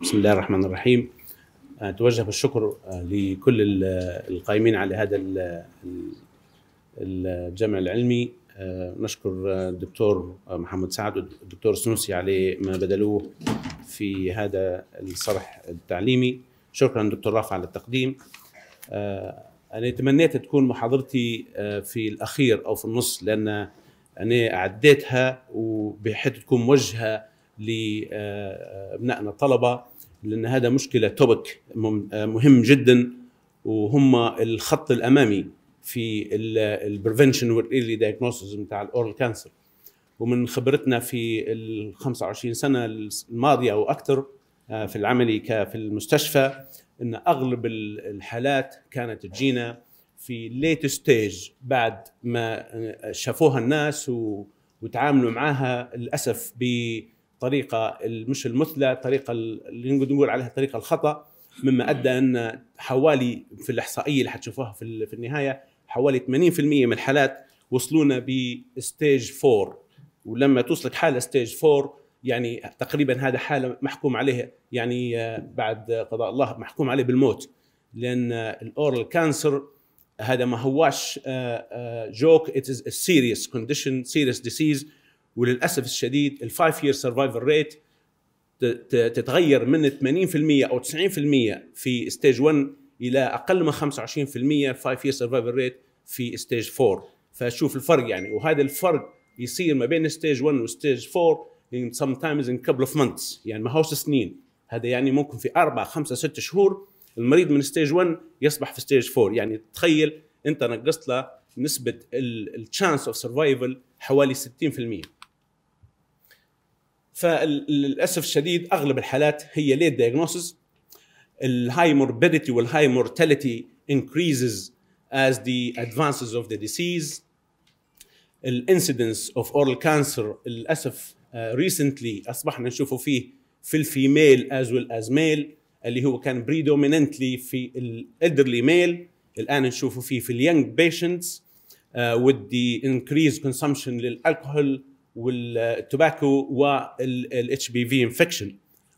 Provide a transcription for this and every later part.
بسم الله الرحمن الرحيم اتوجه آه، بالشكر آه، لكل آه، القائمين على هذا الجمع العلمي نشكر الدكتور محمد سعد والدكتور سنوسي على ما بذلوه في هذا الصرح التعليمي شكرا دكتور رافع على التقديم انا تمنيت تكون محاضرتي في الاخير او في النص لان انا اعديتها وبحيث تكون موجهه لابنائنا آه، آه، الطلبه لان هذا مشكله توبك آه، مهم جدا وهم الخط الامامي في البريفنشن والايرلي دايجنوستس بتاع الاورال كانسر ومن خبرتنا في ال 25 سنه الماضيه او اكثر في العملي في المستشفى ان اغلب الحالات كانت تجينا في ليت ستيج بعد ما شافوها الناس وتعاملوا معها للاسف ب الطريقه مش المثلى الطريقه اللي نقول عليها الطريقه الخطا مما ادى ان حوالي في الاحصائيه اللي حتشوفوها في, في النهايه حوالي 80% من الحالات وصلونا بستيج 4 ولما توصلك حاله ستيج 4 يعني تقريبا هذا حاله محكوم عليه يعني آه، بعد قضاء الله محكوم عليه بالموت لان الاورال كانسر هذا ما هواش جوك ات سيريس كونديشن سيريس ديسيز وللاسف الشديد الفايف يير سرفايفل ريت تتغير من 80% او 90% في ستيج 1 الى اقل من 25% فايف يير سرفايفل ريت في ستيج 4 فشوف الفرق يعني وهذا الفرق يصير ما بين ستيج 1 وستيج 4 in sometimes in couple of months يعني ما هوش سنين هذا يعني ممكن في اربع خمسه ست شهور المريض من ستيج 1 يصبح في ستيج 4 يعني تخيل انت نقصت له نسبه التشانس اوف سرفايفل حوالي 60% فللاسف الشديد اغلب الحالات هي ليت دايجنوسز الهاي موربيديتي والهاي مورتاليتي increases as the advances of the disease الانسيدنس اوف اورال كانسر للاسف ريسنتلي آه، uh, اصبحنا نشوفه فيه في الفيميل از ويل از ميل اللي هو كان بريدومينانتلي في الالدرلي ميل الان نشوفه فيه في اليانج بيشنتس uh, آه، with the increased consumption للالكحول والتوباكو والاتش بي في انفكشن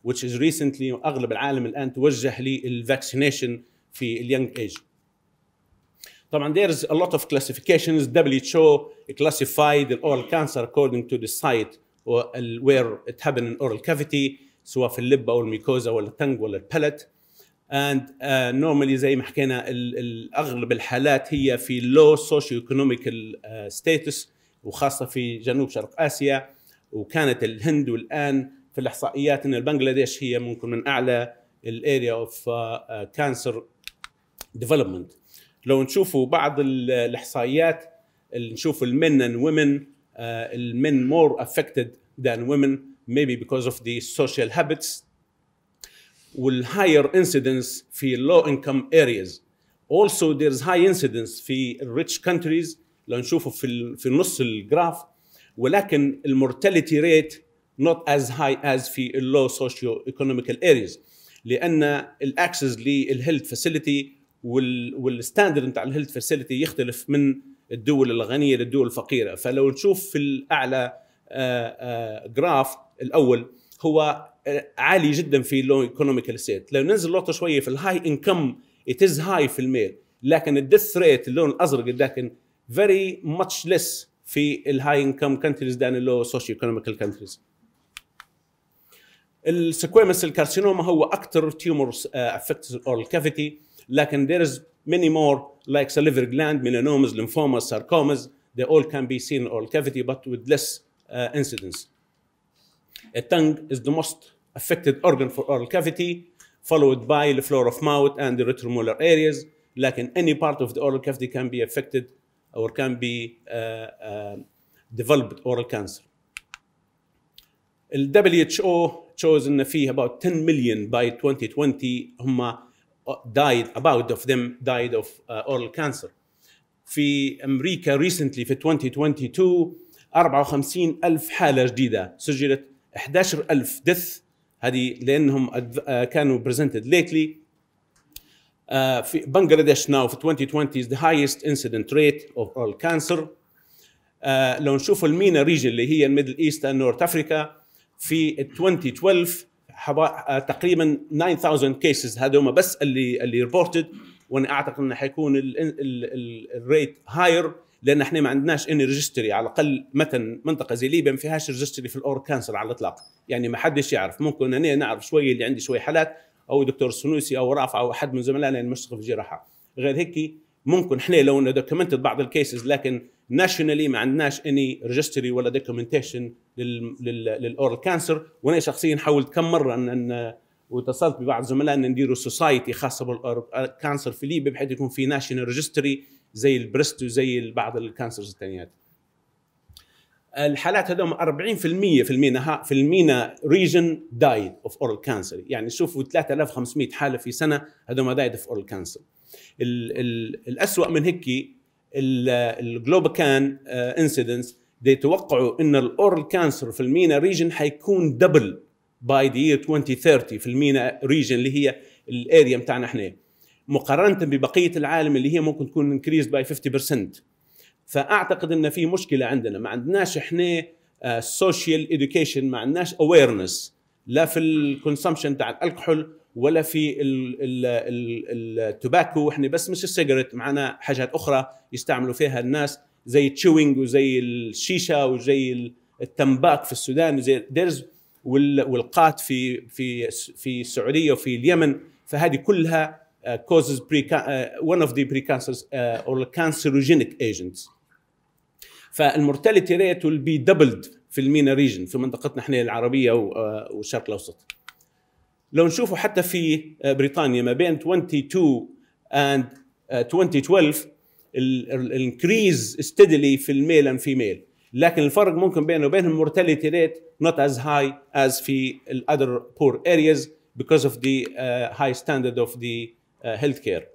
which is recently اغلب العالم الان توجه للفاكسينيشن في اليونج ايج طبعا there is a lot of classifications WHO classified the oral cancer according to the site where it happened in oral cavity سواء في اللب او الميكوزا ولا التنج ولا البلت and uh, normally زي ما حكينا اغلب الحالات هي في low socio economic uh, status وخاصه في جنوب شرق اسيا وكانت الهند والان في الاحصائيات ان البنغلاديش هي ممكن من اعلى الاريا اوف كانسر ديفلوبمنت لو نشوفوا بعض الاحصائيات نشوف المن اند ومن المن مور افكتد ذان ومن maybe because of the social habits والهاير انسيدنس في low income areas also there's high incidence في rich countries لو نشوفه في في نص الجراف ولكن المورتاليتي ريت نوت از هاي از في اللو سوشيو ايكونوميكال اريز لان الاكسس للهيلث فاسيلتي والستاندرد نتاع الهيلث فاسيلتي يختلف من الدول الغنيه للدول الفقيره فلو نشوف في الاعلى آه، آه، جراف الاول هو آه، عالي جدا في اللو ايكونوميكال سيت لو ننزل لوطه شويه في الهاي انكم اتز هاي في الميل لكن الديث ريت اللون الازرق لكن very much less في الهاي انكم كانتريز than اللو سوشيو ايكونوميكال كانتريز السكويمس الكارسينوما هو اكثر oral cavity اورال كافيتي لكن there is many more like salivary gland, melanomas, lymphomas, sarcomas. They all can be seen in oral cavity, but with less uh, incidence. A tongue is the most affected organ for oral cavity, followed by the floor of mouth and the retromolar areas. Like in any part of the oral cavity can be affected or can be developed oral cancer. ال WHO chose ان فيه about 10 million by 2020 هم died about of them died of uh, oral cancer. في امريكا recently في 2022 54 ألف حالة جديدة سجلت 11 ألف دث هذه لأنهم كانوا presented lately Uh, بنغلاديش now في 2020 is the highest incident rate of all cancer. Uh, لو نشوف المينا ريجن اللي هي الميدل ايست اند نورث افريكا في 2012 حبا... آه، تقريبا 9000 كيسز هذوما بس اللي اللي ريبورتد وانا اعتقد انه حيكون الريت هاير لان احنا ما عندناش اني ريجستري على الاقل مثلا منطقه زي ليبيا ما فيهاش ريجستري في الاور كانسر على الاطلاق يعني ما حدش يعرف ممكن انا نعرف شويه اللي عندي شويه حالات او دكتور السنوسي او رافع او احد من زملائنا المشرف في الجراحه غير هيك ممكن احنا لو انه دوكيومنتد بعض الكيسز لكن ناشونالي ما عندناش اني ريجستري ولا دوكيومنتيشن للاورال كانسر وانا شخصيا حاولت كم مره ان واتصلت ببعض زملائنا نديروا سوسايتي خاصه كانسر في ليبيا بحيث يكون في ناشونال ريجستري زي البريست وزي بعض الكانسرز الثانيات الحالات هذول 40% في المينا في المينا ريجن دايد اوف اورال كانسر يعني شوفوا 3500 حاله في سنه هذوما دايد اوف اورال كانسر الاسوء من هيك الجلوبال كان انسيدنس توقعوا ان الاورال كانسر في المينا ريجن حيكون دبل باي ذا يير 2030 في المينا ريجن اللي هي الاريا بتاعنا احنا مقارنه ببقيه العالم اللي هي ممكن تكون انكريز باي 50% فاعتقد ان في مشكله عندنا ما عندناش احنا سوشيال آه، اديوكيشن ما عندناش اويرنس لا في الكونسومشن تاع الكحول ولا في التباكو احنا بس مش السيجرت معنا حاجات اخرى يستعملوا فيها الناس زي تشوينج وزي الشيشه وزي التمباك في السودان وزي ديرز والقات في في في السعوديه وفي اليمن فهذه كلها كوزز آه، causes pre uh, آه، one of the precancers or cancerogenic agents فالمورتاليتي ريت will be doubled في المينا ريجن في منطقتنا احنا العربيه آه، والشرق الاوسط لو نشوفوا حتى في آه، بريطانيا ما بين 22 and 2012 آه، الانكريز steadily في الميل اند ميل لكن الفرق ممكن بينه وبين المورتاليتي ريت not as high as في other poor areas because of the هاي high standard of the كير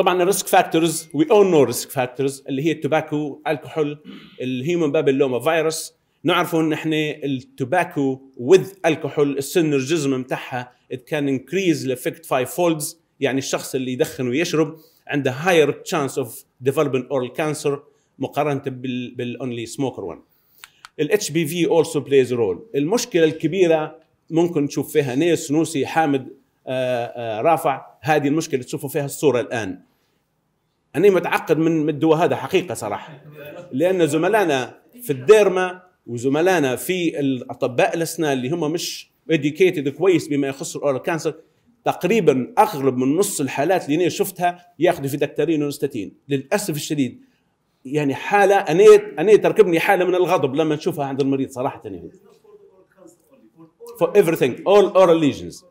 طبعا الريسك فاكتورز وي اون نو ريسك فاكتورز اللي هي التوباكو الكحول الهيومن بابلوما فيروس نعرفوا ان احنا التوباكو وذ الكحول السينرجيزم بتاعها ات كان انكريز الافكت فايف فولدز يعني الشخص اللي يدخن ويشرب عنده هاير تشانس اوف ديفلوبين اورال كانسر مقارنه بالاونلي سموكر 1 الاتش بي في اولسو بلايز رول المشكله الكبيره ممكن نشوف فيها نيس نوسي حامد آآ آه، آآ آه، رافع هذه المشكله تشوفوا فيها الصوره الان أنا متعقد من الدواء هذا حقيقة صراحة لأن زملائنا في الديرما وزملائنا في الأطباء الأسنان اللي هم مش educated كويس بما يخص الأورال كانسر تقريبا أغلب من نص الحالات اللي أنا شفتها ياخذوا في دكتارين ونستاتين للأسف الشديد يعني حالة أنا أنا تركبني حالة من الغضب لما نشوفها عند المريض صراحة يعني for everything all oral lesions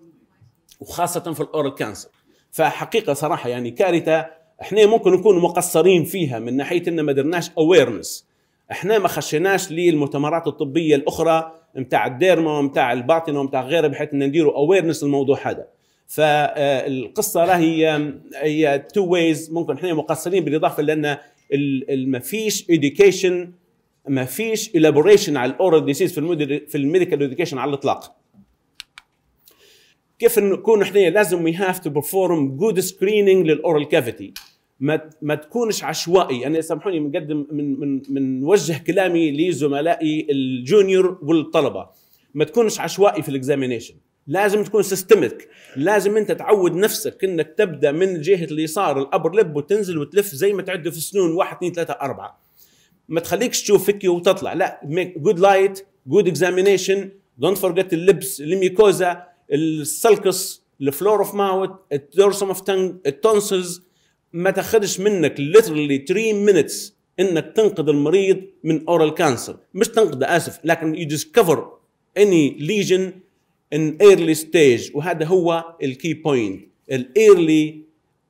وخاصة في الأورال كانسر فحقيقة صراحة يعني كارثة احنا ممكن نكون مقصرين فيها من ناحيه ان ما درناش اويرنس احنا ما خشيناش للمؤتمرات الطبيه الاخرى نتاع الديرما ومتاع الباطنه ومتاع غيره بحيث ان نديروا اويرنس للموضوع هذا فالقصه آه، راهي آه، هي تو ويز ممكن احنا مقصرين بالاضافه لان ما فيش اديوكيشن ما فيش الابوريشن على الاورال ديسيز في في الميديكال اديوكيشن على الاطلاق كيف نكون احنا لازم وي هاف تو بيرفورم جود سكرينينج للاورال كافيتي ما ما تكونش عشوائي انا سامحوني مقدم من من من وجه كلامي لزملائي الجونيور والطلبه ما تكونش عشوائي في الاكزامينيشن لازم تكون سيستمك لازم انت تعود نفسك انك تبدا من جهه اليسار الابر لب وتنزل وتلف زي ما تعد في السنون واحد اثنين ثلاثه اربعه ما تخليكش تشوف فيكيو وتطلع لا ميك جود لايت جود اكزامينيشن دونت فورجيت اللبس الميكوزا السلكس الفلور اوف ماوت الدورسوم اوف تنج التونسلز ما تاخذش منك literally 3 minutes انك تنقذ المريض من اورال كانسر مش تنقذه اسف لكن يو ديسكفر اني ليجن ان ايرلي ستيج وهذا هو الكي بوينت الايرلي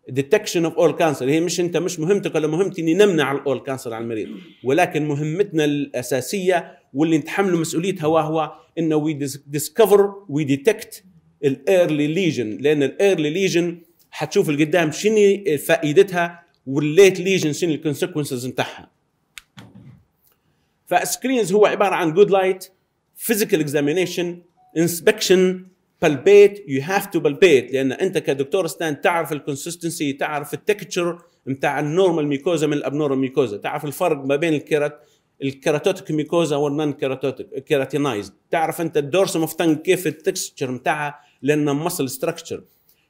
ديتكشن اوف اورال كانسر هي مش انت مش مهمتك ولا مهمتي اني نمنع الاورال كانسر على المريض ولكن مهمتنا الاساسيه واللي نتحمل مسؤوليتها وهو انه وي ديسكفر وي ديتكت الايرلي ليجن لان الايرلي ليجن حتشوف القدام شنو فائدتها والليت ليجن شنو الكونسيكونسز نتاعها فسكرينز هو عباره عن جود لايت فيزيكال اكزامينيشن انسبكشن بالبيت يو هاف تو بالبيت لان انت كدكتور ستان تعرف الكونسستنسي تعرف التكتشر نتاع النورمال ميكوزا من الابنورمال ميكوزا تعرف الفرق ما بين الكيرات الكيراتوتيك ميكوزا والنان كيراتوتيك كيراتينايز تعرف انت الدورسم اوف تنج كيف التكستشر نتاعها لان ماسل ستراكشر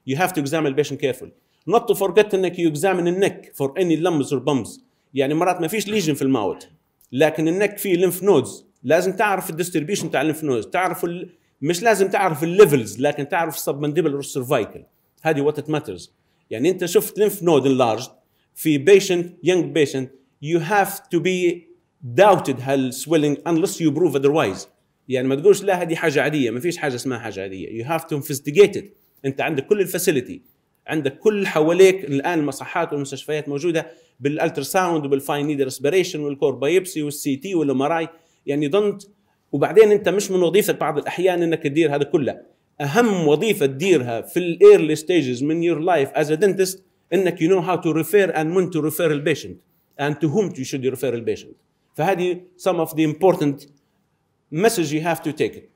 You have to examine the patient carefully. Not to forget انك you examine the neck for any lumps or bumps. يعني مرات ما فيش ليجن في الماوت لكن النك فيه lymph نودز. لازم تعرف الديستريبيوشن تاع lymph نودز. تعرف ال... مش لازم تعرف الليفلز لكن تعرف السبمنديبل cervical. هذه وات ماترز يعني انت شفت lymph نود enlarged في patient, young patient, you have to be doubted swelling unless you prove otherwise يعني ما تقولش لا هذه حاجه عاديه ما فيش حاجه اسمها حاجه عاديه you have to investigate it انت عندك كل الفاسيلتي عندك كل حواليك الان المصحات والمستشفيات موجوده بالالترا ساوند وبالفاين نيد ريسبيريشن والكور بايبسي والسي تي اي يعني ضنت وبعدين انت مش من وظيفتك بعض الاحيان انك تدير هذا كله اهم وظيفه تديرها في الايرلي ستيجز من يور لايف از ا دنتست انك يو نو هاو تو ريفير اند من تو ريفير البيشنت اند تو هوم تو شود ريفير البيشنت فهذه سم اوف ذا امبورتنت مسج يو هاف تو تيك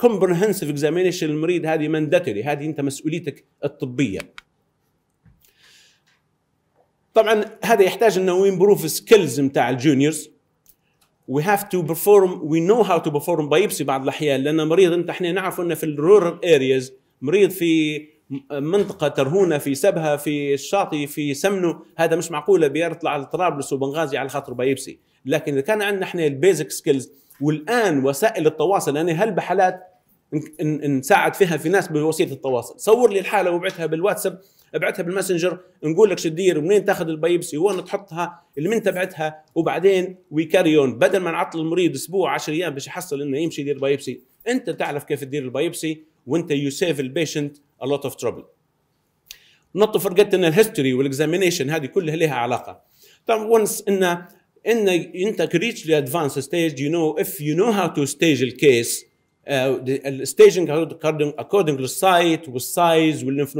كومبرهنسيف اكزامينشن المريض هذه مانداتوري هذه انت مسؤوليتك الطبيه طبعا هذا يحتاج انه امبروف سكيلز نتاع الجونيورز وي هاف تو بيرفورم وي نو هاو تو بيرفورم بايبسي بعض الاحيان لان مريض انت احنا نعرف انه في الرورال ارياز مريض في منطقه ترهونه في سبها في الشاطئ في سمنه هذا مش معقوله بيطلع لطرابلس وبنغازي على خاطر بايبسي لكن اذا كان عندنا احنا البيزك سكيلز والان وسائل التواصل انا هل هالبحالات نساعد فيها في ناس بوسيله التواصل صور لي الحاله وابعثها بالواتساب ابعثها بالماسنجر نقول لك شو تدير ومنين تاخذ البيبسي وين تحطها من تبعتها وبعدين ويكاريون بدل ما نعطل المريض اسبوع 10 ايام باش يحصل انه يمشي يدير بايبسي انت تعرف كيف تدير البايبسي وانت يو سيف البيشنت ا لوت اوف ترابل نط فرقت ان الهيستوري والاكزامينيشن هذه كلها لها علاقه طب ونس ان ان انك reach the advanced stage you know if you know how to stage the case uh, the uh, staging according, according to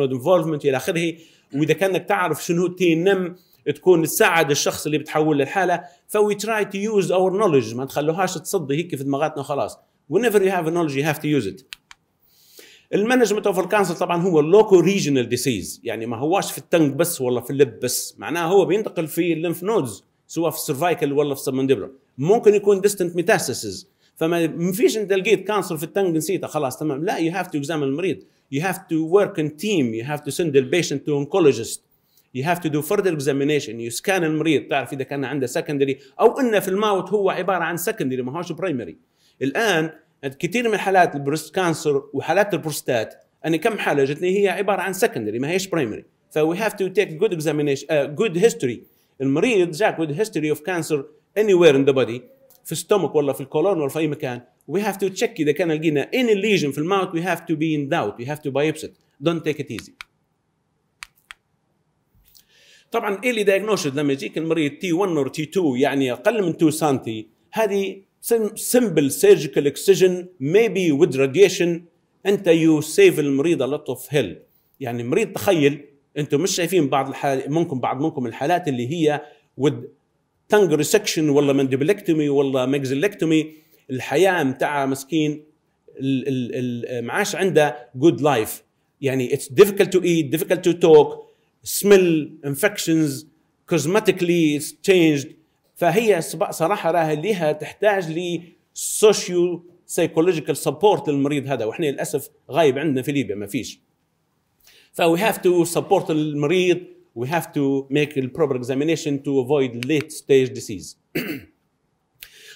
الى اخره واذا كانك تعرف شنو تي ان ام تكون تساعد الشخص اللي بتحول للحاله فوي تراي تو يوز اور نولج ما تخلوهاش تصدي هيك في دماغاتنا وخلاص whenever you have a knowledge you have to use it المانجمنت اوف الكانسر طبعا هو لوكو ريجنال ديسيز يعني ما هواش في التنك بس ولا في اللب بس معناها هو بينتقل في الليمف نودز سواء في السرفايكل ولا في السبمنديبرا ممكن يكون ديستنت ميتاستاسيز فما فيش انت لقيت كانسر في التنج نسيته خلاص تمام لا يو هاف تو اكزامن المريض يو هاف تو ورك ان تيم يو هاف تو سند البيشنت تو انكولوجيست يو هاف تو دو فردر اكزامينيشن يو سكان المريض تعرف اذا كان عنده سكندري او انه في الماوت هو عباره عن سكندري ما هوش برايمري الان كثير من حالات البريست كانسر وحالات البروستات انا كم حاله جتني هي عباره عن سكندري ما هيش برايمري فوي هاف تو تيك جود اكزامينيشن جود آه، هيستوري المريض جاك with history of cancer anywhere in the body في الستومك ولا في الكولون ولا في اي مكان we have to check اذا كان لقينا any lesion في الماوت we have to be in doubt we have to biopsy it don't take it easy طبعا ايلي دايجنوشد لما يجيك المريض تي 1 or تي 2 يعني اقل من 2 سنتي هذه simple surgical excision maybe with radiation انت you save المريض a lot of hell يعني مريض تخيل انتم مش شايفين بعض الحال منكم بعض منكم الحالات اللي هي ود تنج ريسكشن ولا مندبلكتومي ولا ميجزلكتومي الحياه متاعها مسكين معاش عنده جود لايف يعني اتس ديفيكلت تو ايت ديفيكلت تو توك سمل انفكشنز كوزماتيكلي تشينجد فهي صراحه راه ليها تحتاج سوشيو سايكولوجيكال سبورت للمريض هذا واحنا للاسف غايب عندنا في ليبيا ما فيش So we have to support المريض we have to make the proper examination to avoid late stage disease.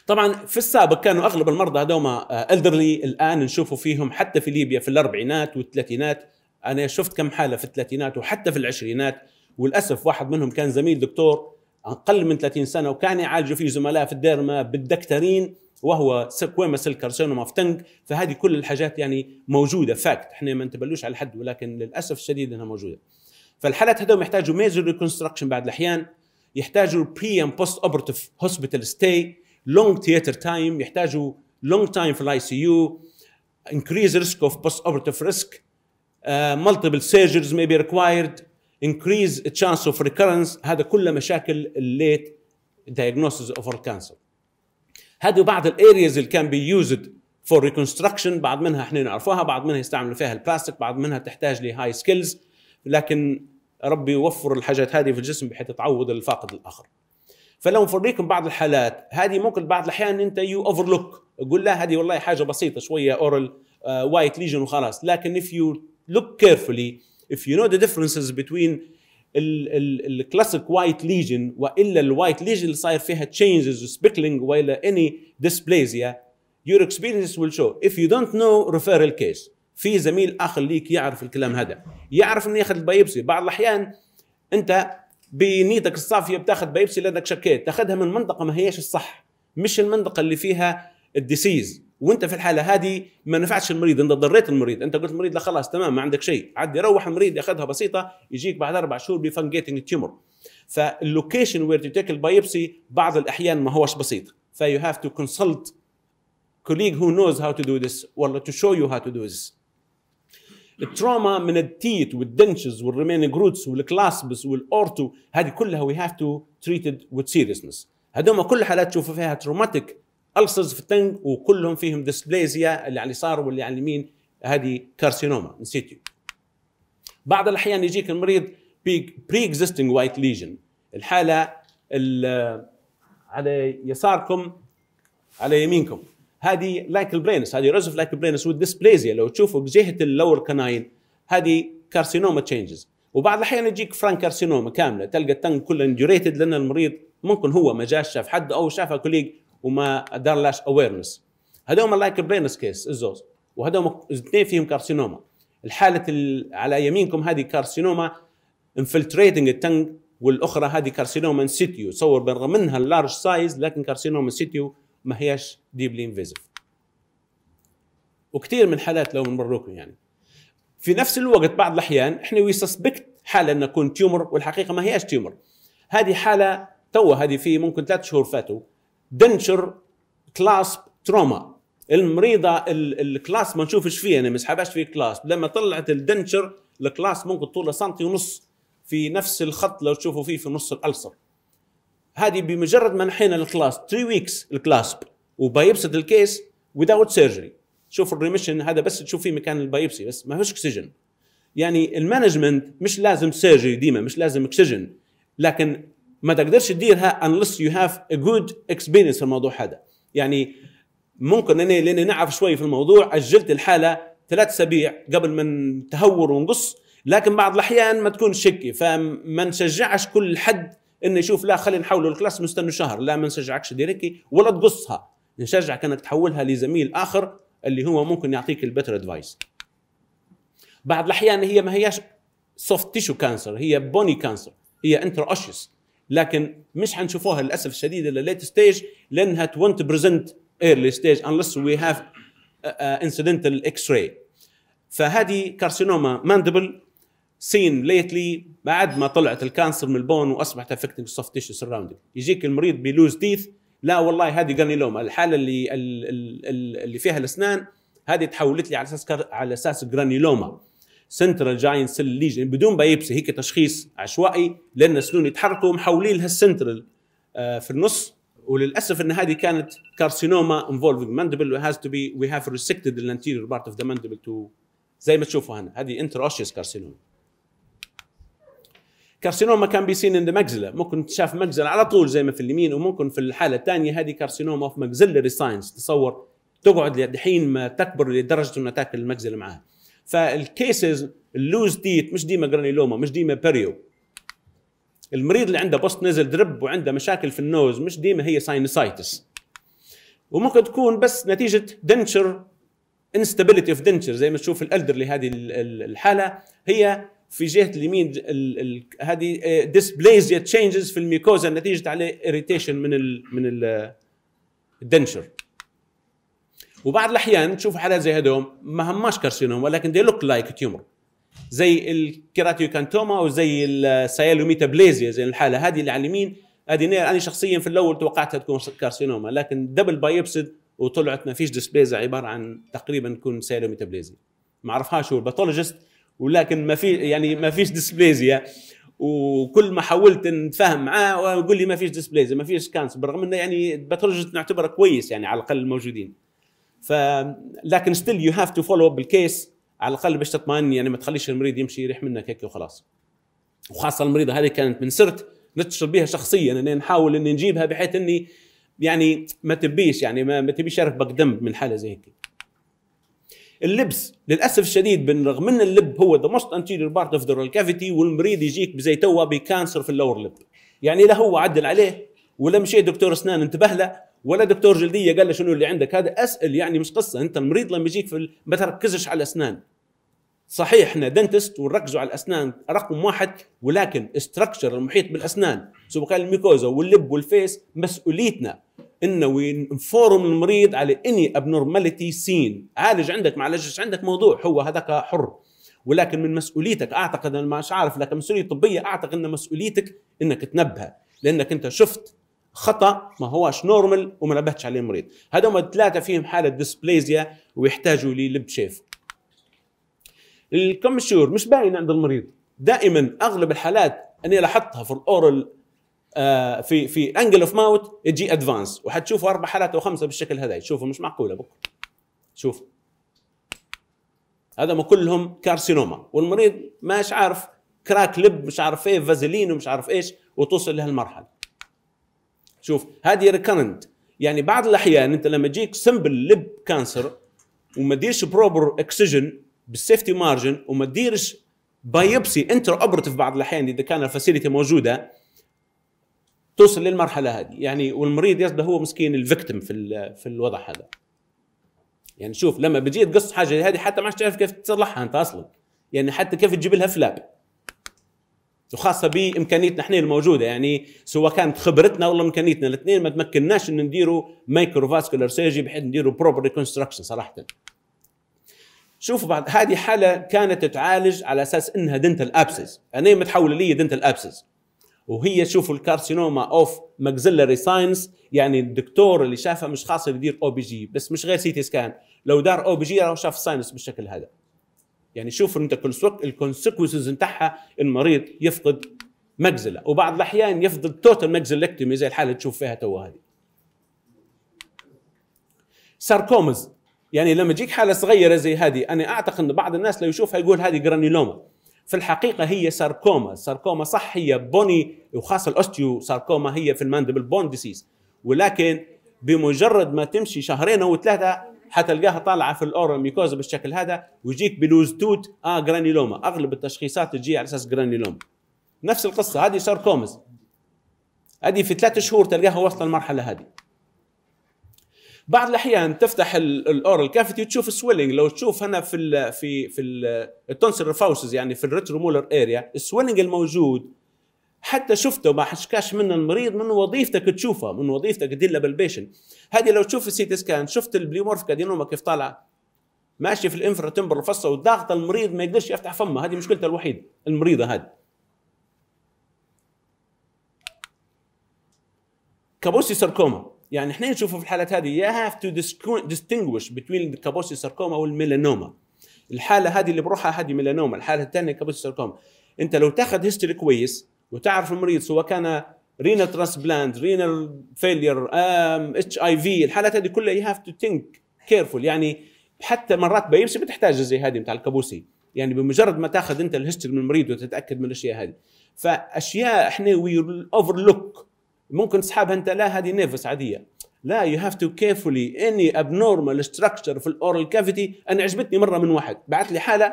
طبعا في السابق كانوا اغلب المرضى هذوما الدرلي آه، الان نشوفوا فيهم حتى في ليبيا في الاربعينات والثلاثينات انا شفت كم حاله في الثلاثينات وحتى في العشرينات وللاسف واحد منهم كان زميل دكتور اقل من 30 سنه وكان يعالجوا فيه زملاء في الديرما بالدكترين وهو كويمس الكارسينوما في تنك فهذه كل الحاجات يعني موجوده فاكت احنا ما نتبلوش على حد ولكن للاسف الشديد انها موجوده فالحالات هذول يحتاجوا ميجر ريكونستراكشن بعد الاحيان يحتاجوا بري ام بوست اوبرتيف هوسبيتال ستي لونج ثياتر تايم يحتاجوا لونج تايم في الاي سي يو انكريز ريسك اوف بوست اوبرتيف ريسك ملتيبل سيرجرز مي بي ريكوايرد انكريز increase chance of recurrence هذا كله مشاكل الليت diagnosis of our cancer هذه بعض الارياز اللي كان بيوزد فور ريكونستراكشن بعض منها احنا نعرفوها بعض منها يستعملوا فيها البلاستيك بعض منها تحتاج لهاي سكيلز لكن ربي يوفر الحاجات هذه في الجسم بحيث تعوض الفاقد الاخر فلو نفرجيكم بعض الحالات هذه ممكن بعض الاحيان انت يو اوفرلوك قول لا هذه والله حاجه بسيطه شويه اورال وايت ليجن وخلاص لكن if you look carefully if you know the differences between الكلاسيك وايت ليجن والا الوايت ليجن اللي صاير فيها تشينجز سبيكلينج والا اني ديسبليزيا يور اكسبيرينس ويل شو اف يو دونت نو ريفير الكيس في زميل اخر ليك يعرف الكلام هذا يعرف انه ياخذ البايبسي بعض الاحيان انت بنيتك الصافيه بتاخذ بايبسي لانك شكيت تاخذها من منطقه ما هيش الصح مش المنطقه اللي فيها الديسيز وانت في الحاله هذه ما نفعتش المريض انت ضريت المريض انت قلت المريض لا خلاص تمام ما عندك شيء عدي روح المريض ياخذها بسيطه يجيك بعد اربع شهور بفنجيتنج تيومر فاللوكيشن وير تو تيك البايبسي بعض الاحيان ما هوش بسيط فيو هاف تو كونسلت كوليج هو نوز هاو تو دو ذس ولا تو شو يو هاو تو دو ذس التروما من التيت والدنشز والريمين روتس والكلاسبس والاورتو هذه كلها وي هاف تو تريتد وذ سيريسنس هذوما كل حالات تشوفوا فيها تروماتيك السرز في التنج وكلهم فيهم ديسبليزيا اللي على اليسار واللي على اليمين هذه كارسينوما نسيتيو بعض الاحيان يجيك المريض بري اكزيستنج وايت ليجن الحاله على يساركم على يمينكم هذه لايك البرينس هذه رزف لايك البرينس والديسبليزيا لو تشوفوا بجهه اللور كناين هذه كارسينوما تشينجز وبعض الاحيان يجيك فرانك كارسينوما كامله تلقى التنج كله اندوريتد لان المريض ممكن هو ما جاش شاف حد او شافها كوليج وما دار لاش اويرنس هذوما لايك برينس كيس الزوز وهذوما الاثنين فيهم كارسينوما الحاله على يمينكم هذه كارسينوما انفلتريتنج التنج والاخرى هذه كارسينوما ان سيتيو تصور بالرغم منها اللارج سايز لكن كارسينوما سيتيو ما هياش ديبلي انفيزف وكثير من الحالات لو نمركم يعني في نفس الوقت بعض الاحيان احنا وي سسبكت حاله ان تكون تيومر والحقيقه ما هياش تيومر هذه حاله تو هذه في ممكن ثلاث شهور فاتوا دنشر كلاس تروما المريضه الكلاس ما نشوفش فيها انا يعني ما سحبهاش فيه كلاس لما طلعت الدنشر الكلاس ممكن طوله سنتي ونص في نفس الخط لو تشوفوا فيه في نص الالسر هذه بمجرد ما نحينا الكلاس 3 ويكس الكلاسب وبايبسد الكيس without سيرجري شوف الريميشن هذا بس تشوف فيه مكان البايبسي بس ما فيش اكسجين يعني المانجمنت مش لازم سيرجري ديما مش لازم اكسجين لكن ما تقدرش تديرها unless you have a good experience في الموضوع هذا يعني ممكن انا لأن نعرف شوي في الموضوع اجلت الحاله ثلاث اسابيع قبل ما نتهور ونقص لكن بعض الاحيان ما تكون شكي فما نشجعش كل حد انه يشوف لا خلينا نحولوا الكلاس مستنوا شهر لا ما نشجعكش ديريكي ولا تقصها نشجعك انك تحولها لزميل اخر اللي هو ممكن يعطيك البتر ادفايس بعض الاحيان هي ما هياش سوفت تيشو كانسر هي بوني كانسر هي انتر اوشيس لكن مش حنشوفوها للاسف الشديد الا ليت ستيج لانها تونت بريزنت ايرلي ستيج انلس وي هاف انسيدنتال اكس راي فهذه كارسينوما ماندبل سين ليتلي بعد ما طلعت الكانسر من البون واصبحت افكتنج سوفت تيشو سراوندينج يجيك المريض بلوز تيث لا والله هذه جرانيلوما الحاله اللي اللي فيها الاسنان هذه تحولت لي على اساس على اساس جرانيلوما سنترال جاين سيل ليجن يعني بدون بايبسي هيك تشخيص عشوائي لان السنون يتحركوا محولين لها السنترال آه، في النص وللاسف ان هذه كانت كارسينوما انفولفينج ماندبل هاز تو بي وي هاف ريسكتد الانتيريور بارت اوف ذا ماندبل تو زي ما تشوفوا هنا هذه اوشيس كارسينوما كارسينوما كان بيسين ان مجزله ممكن تشاف مجزله على طول زي ما في اليمين وممكن في الحاله الثانيه هذه كارسينوما اوف ماكسيلري ساينس تصور تقعد لحين ما تكبر لدرجه انه تاكل المجزله معاها فالكيسز اللوز ديت مش ديما جرانيلوما مش ديما بيريو المريض اللي عنده بوست نزل درب وعنده مشاكل في النوز مش ديما هي ساينسايتس وممكن تكون بس نتيجه دنشر انستابيليتي اوف دنشر زي ما تشوف الالدرلي هذه الحاله هي في جهه اليمين هذه ديسبليزيا آه، تشينجز في الميكوزا نتيجه عليه اريتيشن من الـ من الدنشر وبعض الاحيان تشوف حالات زي هذول ما هماش كارسينوما ولكن دي لوك لايك تيومر زي الكيراتيوكانتوما وزي السايلوميتابليزيا زي الحاله هذه اللي على اليمين هذه انا شخصيا في الاول توقعتها تكون كارسينوما لكن دبل بايبسد وطلعت ما فيش ديسبليزا عباره عن تقريبا تكون سايلوميتابليزيا ما عرفهاش هو الباثولوجيست ولكن ما في يعني ما فيش ديسبليزيا وكل ما حاولت نتفاهم معاه ويقول لي ما فيش ديسبليزيا ما فيش كانس بالرغم انه يعني الباثولوجيست نعتبره كويس يعني على الاقل الموجودين ف لكن ستيل يو هاف تو فولو اب الكيس على الاقل باش تطمئن يعني ما تخليش المريض يمشي يريح منك هيك وخلاص وخاصه المريضه هذه كانت من سرت نتشر بها شخصيا اني نحاول اني نجيبها بحيث اني يعني ما تبيش يعني ما, ما تبيش اعرف بقدم من حاله زي هيك اللبس للاسف الشديد بالرغم من اللب هو ذا موست انتيريور بارت اوف ذا كافيتي والمريض يجيك زي توا بكانسر في اللور لب يعني لا هو عدل عليه ولا مشي دكتور اسنان انتبه له ولا دكتور جلديه قال له شنو اللي عندك هذا اسال يعني مش قصه انت المريض لما يجيك في ما تركزش على الاسنان صحيح احنا دنتست ونركزوا على الاسنان رقم واحد ولكن استراكشر المحيط بالاسنان سواء كان الميكوزا واللب والفيس مسؤوليتنا انه نفورم المريض على اني ابنورماليتي سين عالج عندك ما عالجش عندك موضوع هو هذاك حر ولكن من مسؤوليتك اعتقد انا مش عارف لكن مسؤوليه طبيه اعتقد ان مسؤوليتك انك تنبه لانك انت شفت خطا ما هواش نورمال وما نبهتش عليه المريض هذوما الثلاثه فيهم حاله ديسبليزيا ويحتاجوا للب شيف الكمشور مش باين عند المريض دائما اغلب الحالات اني لاحظتها في الاورال آه في في انجل اوف ماوت يجي ادفانس وحتشوفوا اربع حالات او خمسه بالشكل هذا شوفوا مش معقوله بكره شوف هذا ما كلهم كارسينوما والمريض مش عارف كراك لب مش عارف ايه فازلين ومش عارف ايش وتوصل لهالمرحله شوف هذه ريكرنت يعني بعض الاحيان انت لما يجيك سمبل لب كانسر وما تديرش بروبر اكسجن بالسيفتي مارجن وما تديرش بايبسي انتر اوبرتيف بعض الاحيان اذا كان الفاسيلتي موجوده توصل للمرحله هذه يعني والمريض يصبح هو مسكين الفيكتم في في الوضع هذا يعني شوف لما بتجي تقص حاجه هذه حتى ما عادش تعرف كيف تصلحها انت اصلا يعني حتى كيف تجيب لها فلاب وخاصه بامكانيتنا احنا الموجوده يعني سواء كانت خبرتنا ولا امكانيتنا الاثنين ما تمكناش ان نديروا مايكرو فاسكولار سيرجي بحيث نديروا بروبر ريكونستراكشن صراحه شوفوا بعد هذه حاله كانت تعالج على اساس انها دنتال انا يعني متحوله لي دنتال ابسس وهي شوفوا الكارسينوما اوف ماكزيلاري ساينس يعني الدكتور اللي شافها مش خاصه يدير او بي جي بس مش غير سي تي سكان لو دار او بي جي راه شاف الساينس بالشكل هذا يعني شوف انت الكونسيكونسز نتاعها المريض يفقد مجزله وبعض الاحيان يفقد توتال مجزلكتومي زي الحاله اللي تشوف فيها تو هذه ساركومز يعني لما تجيك حاله صغيره زي هذه انا اعتقد ان بعض الناس لو يشوفها يقول هذه جرانيلوما في الحقيقه هي ساركوما ساركوما صح هي بوني وخاصه الاوستيو ساركوما هي في الماندبل بون ديسيز ولكن بمجرد ما تمشي شهرين او ثلاثه حتلقاها طالعه في الاورال ميكوزا بالشكل هذا ويجيك بلوز توت اه جرانيلوما اغلب التشخيصات تجي على اساس جرانيلوما نفس القصه هذه ساركومز هذه في ثلاث شهور تلقاها وصل المرحله هذه بعض الاحيان تفتح الاورال كافيتي وتشوف السويلنج لو تشوف هنا في الـ في في التونسل يعني في الريترومولر اريا السويلنج الموجود حتى شفته ما حشكاش منه المريض من وظيفتك تشوفها من وظيفتك تدير بالبيشن هذه لو تشوف السيتي سكان شفت البليومورف كادينوما كيف طالعه ماشي في الانفرا تمبر الفصه وضاغط المريض ما يقدرش يفتح فمه هذه مشكلته الوحيده المريضه هذه كابوسي ساركوما يعني احنا نشوفه في الحالات هذه you هاف تو distinguish بين الكابوسي ساركوما والميلانوما الحاله هذه اللي بروحها هذه ميلانوما الحاله الثانيه كابوسي ساركوما انت لو تاخذ هيستوري كويس وتعرف المريض سواء كان رينال ترانسبلانت رينال فيلير اتش اي في الحالات هذه كلها يو هاف تو ثينك كيرفول يعني حتى مرات بيمشي بتحتاج زي هذه بتاع الكابوسي يعني بمجرد ما تاخذ انت الهيستوري من المريض وتتاكد من الاشياء هذه فاشياء احنا وي اوفرلوك ممكن تسحبها انت لا هذه نيفس عاديه لا يو هاف تو كيرفولي اني ابنورمال ستراكشر في الاورال كافيتي انا عجبتني مره من واحد بعث لي حاله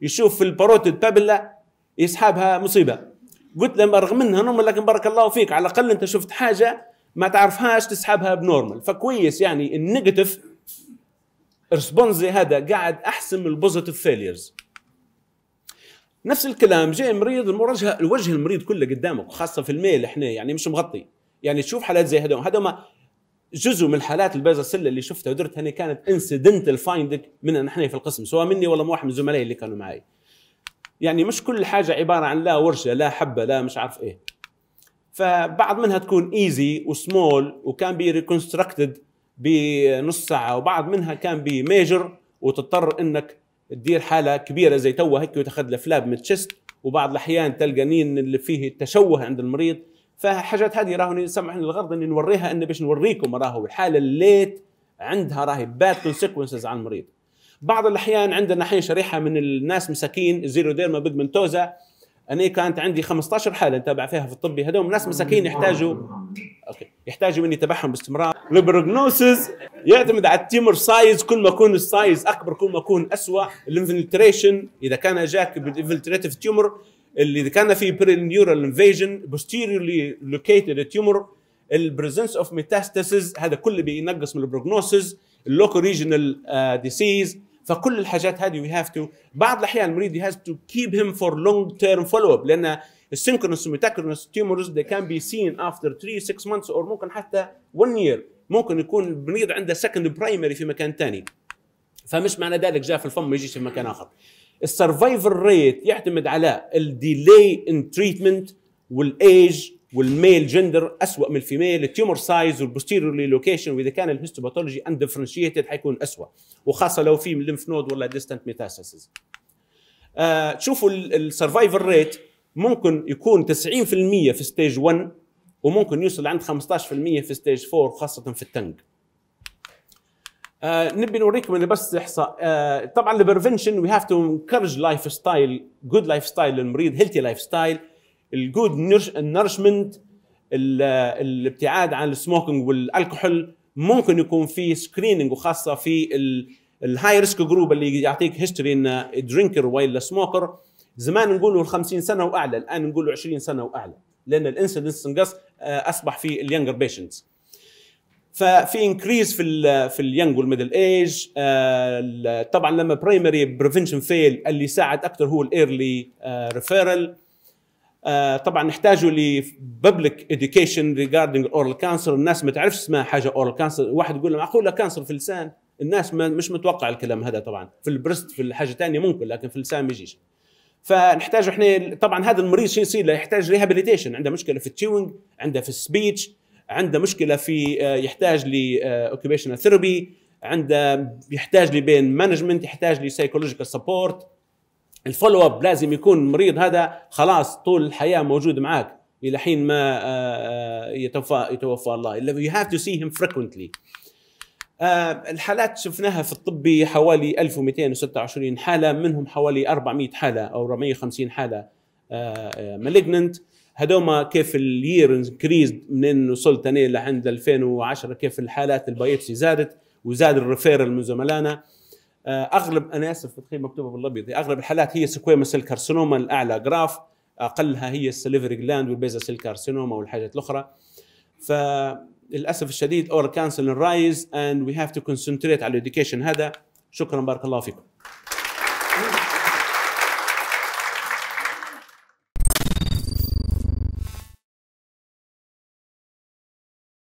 يشوف في الباروتيد بابلا يسحبها مصيبه قلت لهم رغم انها نورمال لكن بارك الله فيك على الاقل انت شفت حاجه ما تعرفهاش تسحبها بنورمال فكويس يعني النيجاتيف ريسبونس هذا قاعد احسن من البوزيتيف فيليرز نفس الكلام جاي مريض المراجعه الوجه المريض كله قدامك وخاصه في الميل احنا يعني مش مغطي يعني تشوف حالات زي هذوما هذوما جزء من الحالات البيضاء سله اللي شفتها ودرتها هني كانت انسيدنتال فايندنج من احنا في القسم سواء مني ولا من واحد من زملائي اللي كانوا معي يعني مش كل حاجه عباره عن لا ورشه لا حبه لا مش عارف ايه فبعض منها تكون ايزي وسمول وكان بي ريكونستراكتد بنص ساعه وبعض منها كان بي ميجر وتضطر انك تدير حاله كبيره زي توه هيك وتاخذ الفلاب من التشست وبعض الاحيان تلقى نين اللي فيه تشوه عند المريض فحاجات هذه راهو سمحني الغرض اني نوريها ان باش نوريكم راهو الحاله الليت عندها راهي باد كونسيكونسز على المريض بعض الاحيان عندنا الحين شريحه من الناس مساكين زيرو زيروديرما بيجمنتوزا انا كانت عندي 15 حاله نتابع فيها في الطبي هذول ناس مساكين يحتاجوا اوكي يحتاجوا مني تبعهم باستمرار البروجنوسز يعتمد على التيمر سايز كل ما يكون السايز اكبر كل ما يكون اسوء الانفلتريشن اذا كان جاك بالانفلتريتف تيمر اللي اذا كان في برينيورال انفيجن بوستيريورلي لوكيتد تيمر البريزنس اوف ميتاستاسيز هذا كله بينقص من البروجنوسز اللوكو ريجنال ديسيز فكل الحاجات هذه وي هاف تو بعض الاحيان المريض هاز تو كيب هيم فور لونج تيرم فولو اب لان السينكرونس والميتاكرونس تيومرز ذي كان بي سين افتر 3 6 مانثس اور ممكن حتى 1 يير ممكن يكون المريض عنده سكند برايمري في مكان ثاني فمش معنى ذلك جاء في الفم ما يجيش في مكان اخر السرفايفل ريت يعتمد على الديلي ان تريتمنت والايج والميل جندر اسوء من الفيميل التيومر سايز والبوستيريور لوكيشن واذا كان الهيستوباثولوجي اندفرنشيتد ديفرنشيتد حيكون اسوء وخاصه لو في لمف نود ولا ديستنت ميتاسيسز آه تشوفوا السرفايفل ريت ممكن يكون 90% في ستيج 1 وممكن يوصل عند 15% في ستيج 4 خاصه في التنج آه نبي نوريكم انا بس احصاء آه طبعا البرفنشن وي هاف تو انكرج لايف ستايل جود لايف ستايل للمريض هيلثي لايف ستايل الجود نرشمنت الابتعاد عن السموكينج والالكحول ممكن يكون في سكريننج وخاصه في الهاي ريسك جروب اللي يعطيك هيستوري انه درينكر ولا سموكر زمان نقولوا 50 سنه واعلى الان نقولوا 20 سنه واعلى لان الانسدنس نقص آه، اصبح في اليانجر بيشنتس ففي انكريز في الـ في اليانج والميدل ايج طبعا لما برايمري بريفنشن فيل اللي ساعد اكثر هو الايرلي ريفيرال آه، طبعا نحتاجوا لببليك اديوكيشن ريجاردنج اورال كانسر الناس ما تعرفش اسمها حاجه اورال كانسر واحد يقول له معقوله كانسر في اللسان الناس ما مش متوقع الكلام هذا طبعا في البرست في الحاجه الثانيه ممكن لكن في اللسان ما يجيش فنحتاج احنا طبعا هذا المريض شو يصير يحتاج ريهابيليتيشن عنده مشكله في التيونج عنده في السبيتش عنده مشكله في آه، يحتاج ل اوكيبيشنال آه، ثيرابي عنده يحتاج لبين مانجمنت يحتاج لسايكولوجيكال سبورت الفولو اب لازم يكون المريض هذا خلاص طول الحياه موجود معك الى حين ما آه، آه، يتوفى يتوفى الله you have to see him frequently آه، الحالات شفناها في الطبي حوالي 1226 حاله منهم حوالي 400 حاله او 450 حاله مالجننت هذوما كيف الير انكريزد من وصلت انا لعند 2010 كيف الحالات البايبسي زادت وزاد الريفيرال من زملائنا آه، اغلب انا اسف الخير مكتوبه بالابيض اغلب الحالات هي سكويمس الكارسينوما الاعلى جراف اقلها هي السليفري جلاند والبيزا سيل كارسينوما والحاجات الاخرى فللاسف الشديد اور كانسل رايز اند وي هاف تو كونسنتريت على الاديوكيشن هذا شكرا بارك الله فيكم